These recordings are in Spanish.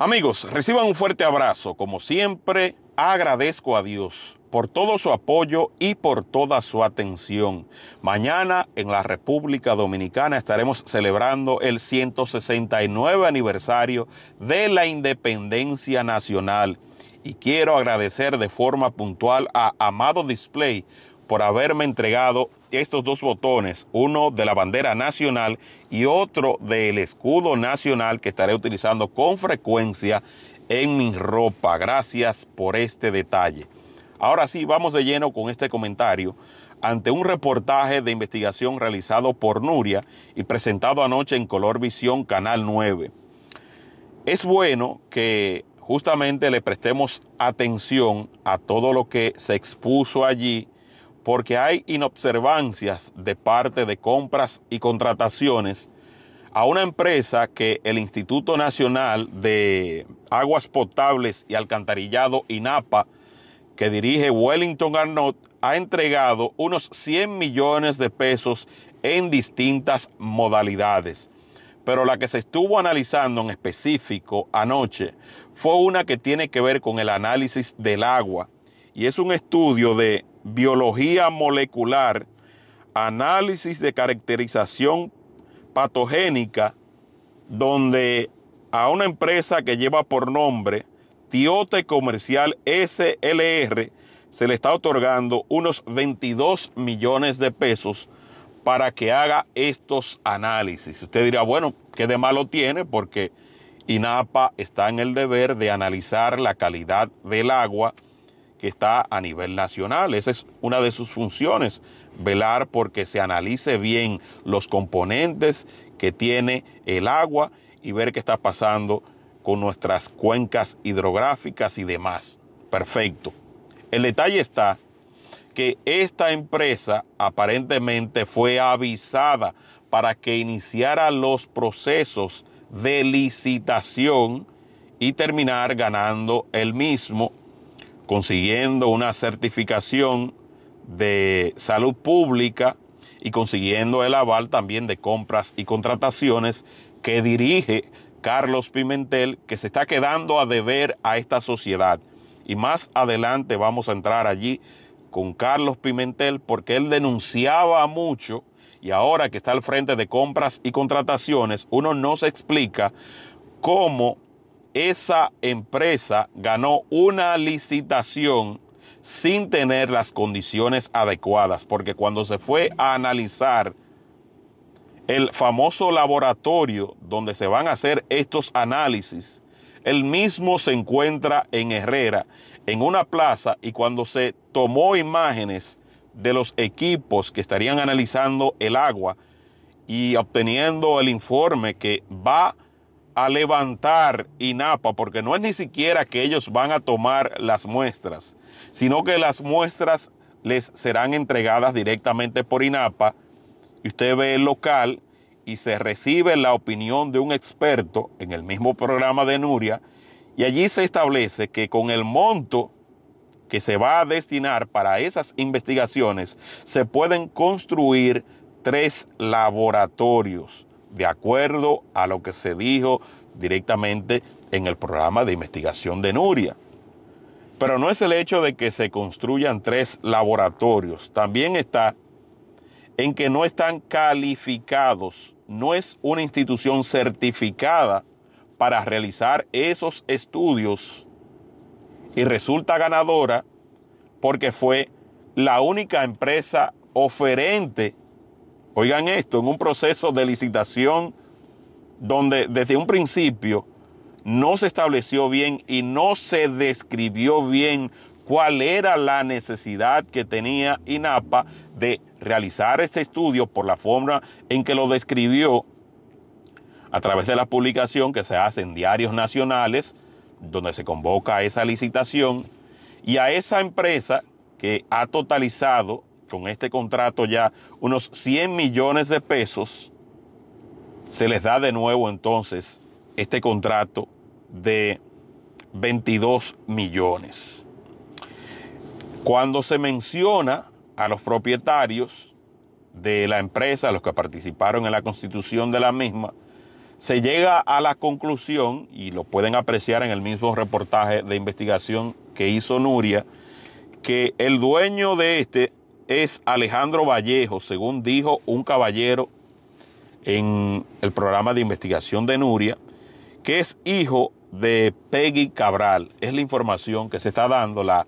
Amigos, reciban un fuerte abrazo. Como siempre, agradezco a Dios por todo su apoyo y por toda su atención. Mañana en la República Dominicana estaremos celebrando el 169 aniversario de la independencia nacional. Y quiero agradecer de forma puntual a Amado Display por haberme entregado estos dos botones, uno de la bandera nacional y otro del escudo nacional que estaré utilizando con frecuencia en mi ropa. Gracias por este detalle. Ahora sí, vamos de lleno con este comentario ante un reportaje de investigación realizado por Nuria y presentado anoche en Color Visión Canal 9. Es bueno que justamente le prestemos atención a todo lo que se expuso allí porque hay inobservancias de parte de compras y contrataciones a una empresa que el Instituto Nacional de Aguas Potables y Alcantarillado, INAPA, que dirige Wellington Arnott, ha entregado unos 100 millones de pesos en distintas modalidades. Pero la que se estuvo analizando en específico anoche fue una que tiene que ver con el análisis del agua. Y es un estudio de biología molecular, análisis de caracterización patogénica, donde a una empresa que lleva por nombre Tiote Comercial SLR se le está otorgando unos 22 millones de pesos para que haga estos análisis. Usted dirá, bueno, ¿qué de malo tiene? Porque INAPA está en el deber de analizar la calidad del agua que está a nivel nacional. Esa es una de sus funciones, velar porque se analice bien los componentes que tiene el agua y ver qué está pasando con nuestras cuencas hidrográficas y demás. Perfecto. El detalle está que esta empresa aparentemente fue avisada para que iniciara los procesos de licitación y terminar ganando el mismo consiguiendo una certificación de salud pública y consiguiendo el aval también de compras y contrataciones que dirige Carlos Pimentel, que se está quedando a deber a esta sociedad. Y más adelante vamos a entrar allí con Carlos Pimentel porque él denunciaba mucho y ahora que está al frente de compras y contrataciones, uno no se explica cómo esa empresa ganó una licitación sin tener las condiciones adecuadas, porque cuando se fue a analizar el famoso laboratorio donde se van a hacer estos análisis, el mismo se encuentra en Herrera, en una plaza, y cuando se tomó imágenes de los equipos que estarían analizando el agua y obteniendo el informe que va a levantar INAPA, porque no es ni siquiera que ellos van a tomar las muestras, sino que las muestras les serán entregadas directamente por INAPA. Y usted ve el local y se recibe la opinión de un experto en el mismo programa de Nuria. Y allí se establece que con el monto que se va a destinar para esas investigaciones, se pueden construir tres laboratorios de acuerdo a lo que se dijo directamente en el programa de investigación de Nuria. Pero no es el hecho de que se construyan tres laboratorios, también está en que no están calificados, no es una institución certificada para realizar esos estudios y resulta ganadora porque fue la única empresa oferente oigan esto, en un proceso de licitación donde desde un principio no se estableció bien y no se describió bien cuál era la necesidad que tenía INAPA de realizar ese estudio por la forma en que lo describió a través de la publicación que se hace en diarios nacionales, donde se convoca esa licitación, y a esa empresa que ha totalizado con este contrato ya unos 100 millones de pesos, se les da de nuevo entonces este contrato de 22 millones. Cuando se menciona a los propietarios de la empresa, a los que participaron en la constitución de la misma, se llega a la conclusión, y lo pueden apreciar en el mismo reportaje de investigación que hizo Nuria, que el dueño de este es Alejandro Vallejo, según dijo un caballero en el programa de investigación de Nuria, que es hijo de Peggy Cabral. Es la información que se está dando la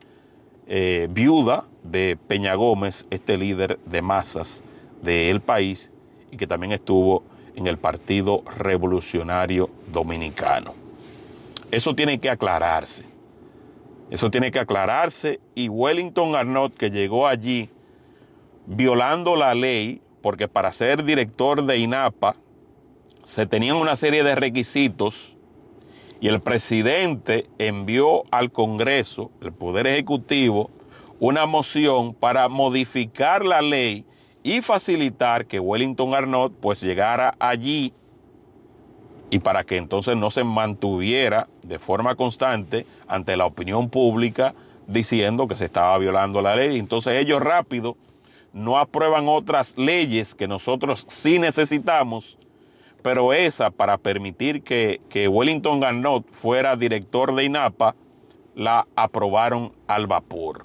eh, viuda de Peña Gómez, este líder de masas del país y que también estuvo en el Partido Revolucionario Dominicano. Eso tiene que aclararse. Eso tiene que aclararse y Wellington Arnott, que llegó allí violando la ley, porque para ser director de INAPA se tenían una serie de requisitos y el presidente envió al Congreso, el Poder Ejecutivo, una moción para modificar la ley y facilitar que Wellington Arnott pues llegara allí y para que entonces no se mantuviera de forma constante ante la opinión pública diciendo que se estaba violando la ley. Entonces ellos rápido no aprueban otras leyes que nosotros sí necesitamos, pero esa para permitir que, que Wellington Garnot fuera director de INAPA, la aprobaron al vapor.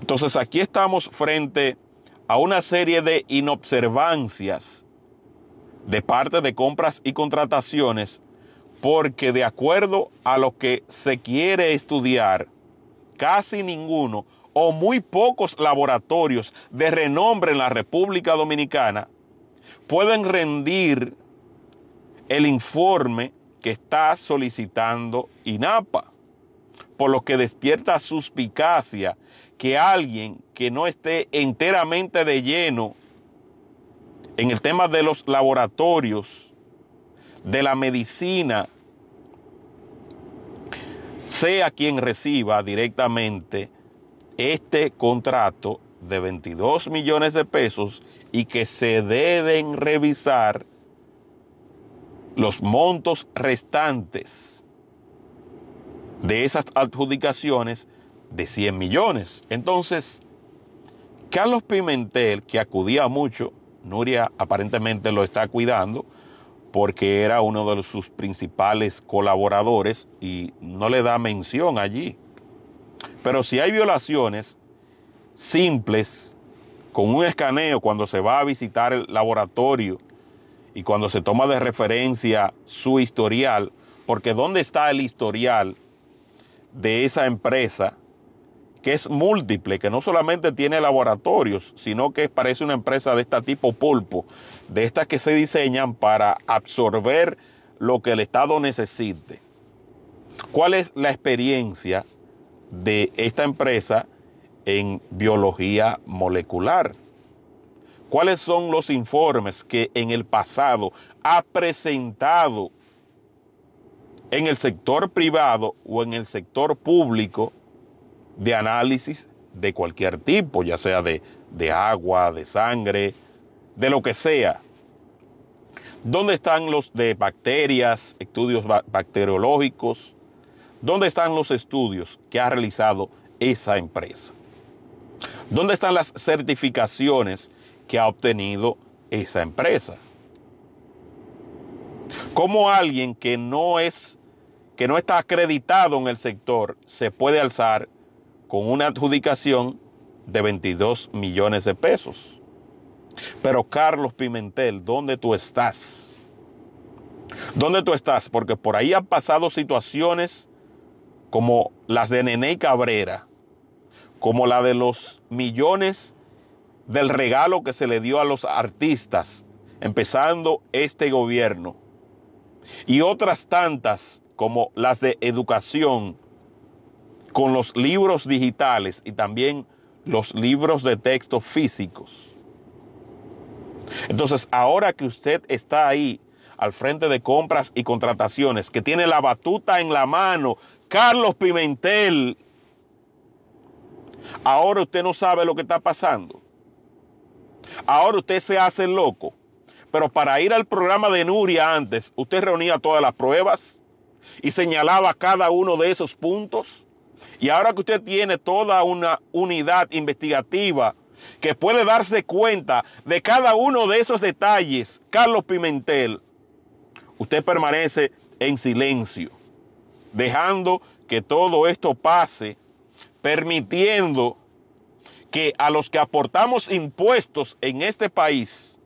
Entonces aquí estamos frente a una serie de inobservancias de parte de compras y contrataciones, porque de acuerdo a lo que se quiere estudiar, casi ninguno o muy pocos laboratorios de renombre en la República Dominicana pueden rendir el informe que está solicitando INAPA, por lo que despierta suspicacia que alguien que no esté enteramente de lleno en el tema de los laboratorios, de la medicina, sea quien reciba directamente este contrato de 22 millones de pesos y que se deben revisar los montos restantes de esas adjudicaciones de 100 millones. Entonces, Carlos Pimentel, que acudía mucho, Nuria aparentemente lo está cuidando, porque era uno de sus principales colaboradores y no le da mención allí. Pero si hay violaciones simples, con un escaneo cuando se va a visitar el laboratorio y cuando se toma de referencia su historial, porque ¿dónde está el historial de esa empresa? que es múltiple, que no solamente tiene laboratorios, sino que parece una empresa de este tipo pulpo, de estas que se diseñan para absorber lo que el Estado necesite. ¿Cuál es la experiencia de esta empresa en biología molecular. ¿Cuáles son los informes que en el pasado ha presentado en el sector privado o en el sector público de análisis de cualquier tipo, ya sea de, de agua, de sangre, de lo que sea? ¿Dónde están los de bacterias, estudios bacteriológicos? ¿Dónde están los estudios que ha realizado esa empresa? ¿Dónde están las certificaciones que ha obtenido esa empresa? ¿Cómo alguien que no es que no está acreditado en el sector se puede alzar con una adjudicación de 22 millones de pesos? Pero Carlos Pimentel, ¿dónde tú estás? ¿Dónde tú estás? Porque por ahí han pasado situaciones como las de Nene Cabrera, como la de los millones del regalo que se le dio a los artistas, empezando este gobierno, y otras tantas como las de educación, con los libros digitales y también los libros de texto físicos. Entonces, ahora que usted está ahí al frente de compras y contrataciones, que tiene la batuta en la mano Carlos Pimentel, ahora usted no sabe lo que está pasando. Ahora usted se hace loco. Pero para ir al programa de Nuria antes, usted reunía todas las pruebas y señalaba cada uno de esos puntos. Y ahora que usted tiene toda una unidad investigativa que puede darse cuenta de cada uno de esos detalles, Carlos Pimentel, usted permanece en silencio dejando que todo esto pase, permitiendo que a los que aportamos impuestos en este país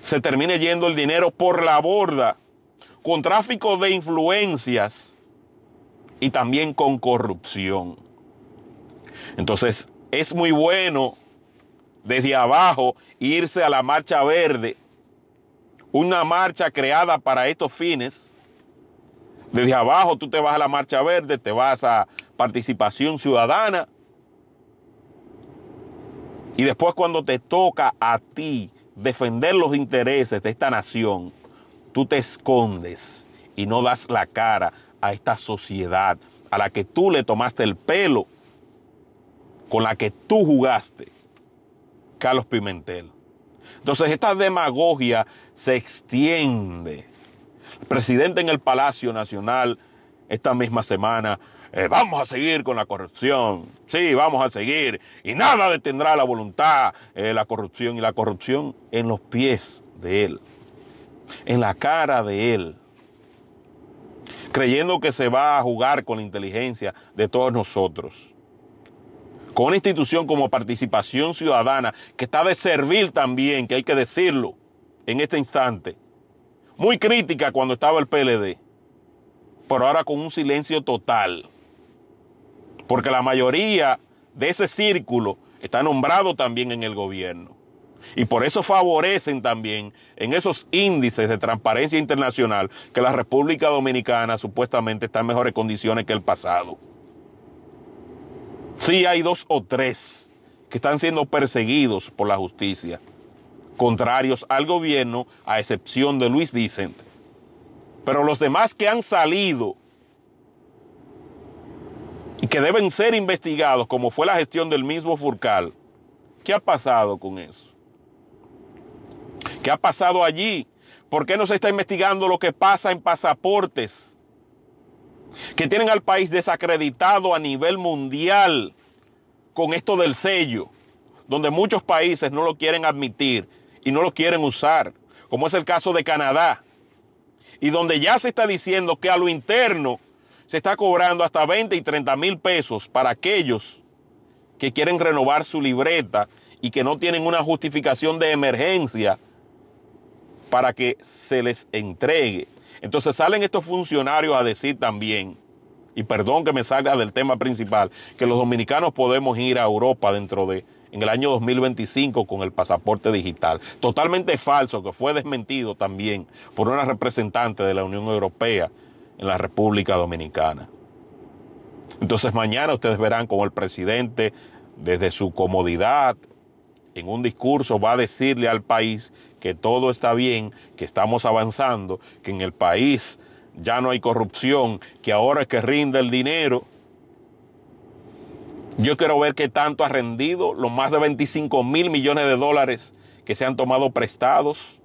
se termine yendo el dinero por la borda, con tráfico de influencias y también con corrupción. Entonces, es muy bueno desde abajo irse a la marcha verde, una marcha creada para estos fines, desde abajo tú te vas a la Marcha Verde, te vas a Participación Ciudadana. Y después cuando te toca a ti defender los intereses de esta nación, tú te escondes y no das la cara a esta sociedad a la que tú le tomaste el pelo, con la que tú jugaste, Carlos Pimentel. Entonces esta demagogia se extiende presidente en el Palacio Nacional esta misma semana. Eh, vamos a seguir con la corrupción, sí, vamos a seguir, y nada detendrá la voluntad, eh, la corrupción, y la corrupción en los pies de él, en la cara de él, creyendo que se va a jugar con la inteligencia de todos nosotros. Con una institución como Participación Ciudadana, que está de servir también, que hay que decirlo en este instante, muy crítica cuando estaba el PLD, pero ahora con un silencio total, porque la mayoría de ese círculo está nombrado también en el gobierno. Y por eso favorecen también en esos índices de transparencia internacional que la República Dominicana supuestamente está en mejores condiciones que el pasado. Sí hay dos o tres que están siendo perseguidos por la justicia, contrarios al gobierno, a excepción de Luis Vicente. Pero los demás que han salido y que deben ser investigados, como fue la gestión del mismo Furcal, ¿qué ha pasado con eso? ¿Qué ha pasado allí? ¿Por qué no se está investigando lo que pasa en pasaportes? Que tienen al país desacreditado a nivel mundial con esto del sello, donde muchos países no lo quieren admitir y no lo quieren usar, como es el caso de Canadá, y donde ya se está diciendo que a lo interno se está cobrando hasta 20 y 30 mil pesos para aquellos que quieren renovar su libreta y que no tienen una justificación de emergencia para que se les entregue. Entonces salen estos funcionarios a decir también, y perdón que me salga del tema principal, que los dominicanos podemos ir a Europa dentro de en el año 2025 con el pasaporte digital. Totalmente falso, que fue desmentido también por una representante de la Unión Europea en la República Dominicana. Entonces mañana ustedes verán cómo el presidente, desde su comodidad, en un discurso va a decirle al país que todo está bien, que estamos avanzando, que en el país ya no hay corrupción, que ahora es que rinde el dinero. Yo quiero ver qué tanto ha rendido los más de 25 mil millones de dólares que se han tomado prestados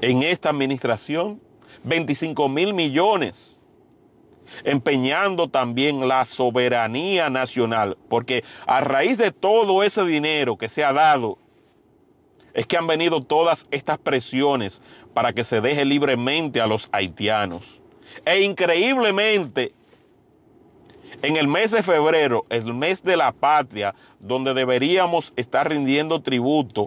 en esta administración. 25 mil millones empeñando también la soberanía nacional, porque a raíz de todo ese dinero que se ha dado, es que han venido todas estas presiones para que se deje libremente a los haitianos. E increíblemente, en el mes de febrero, el mes de la patria, donde deberíamos estar rindiendo tributo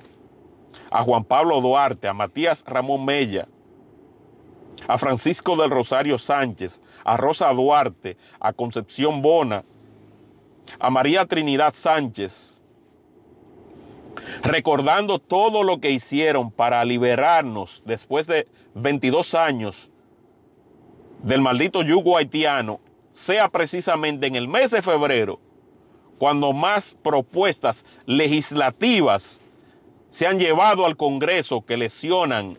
a Juan Pablo Duarte, a Matías Ramón Mella, a Francisco del Rosario Sánchez, a Rosa Duarte, a Concepción Bona, a María Trinidad Sánchez, recordando todo lo que hicieron para liberarnos después de 22 años del maldito yugo haitiano sea precisamente en el mes de febrero, cuando más propuestas legislativas se han llevado al Congreso que lesionan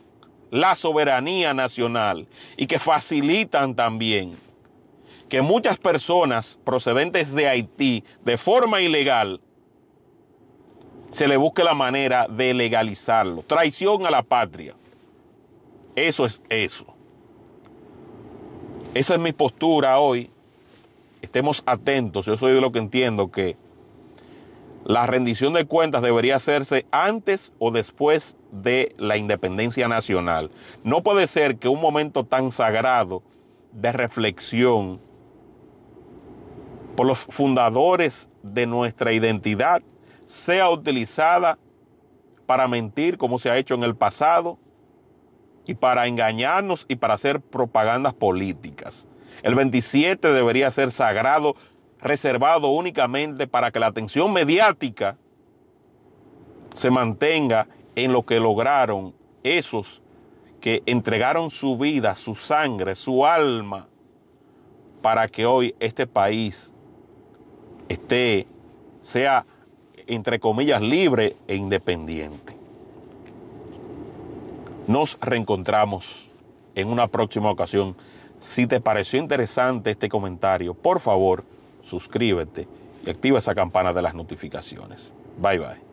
la soberanía nacional y que facilitan también que muchas personas procedentes de Haití de forma ilegal se le busque la manera de legalizarlo. Traición a la patria. Eso es eso. Esa es mi postura hoy estemos atentos. Yo soy de lo que entiendo que la rendición de cuentas debería hacerse antes o después de la independencia nacional. No puede ser que un momento tan sagrado de reflexión por los fundadores de nuestra identidad sea utilizada para mentir como se ha hecho en el pasado y para engañarnos y para hacer propagandas políticas. El 27 debería ser sagrado, reservado únicamente para que la atención mediática se mantenga en lo que lograron esos que entregaron su vida, su sangre, su alma, para que hoy este país esté, sea, entre comillas, libre e independiente. Nos reencontramos en una próxima ocasión si te pareció interesante este comentario, por favor, suscríbete y activa esa campana de las notificaciones. Bye bye.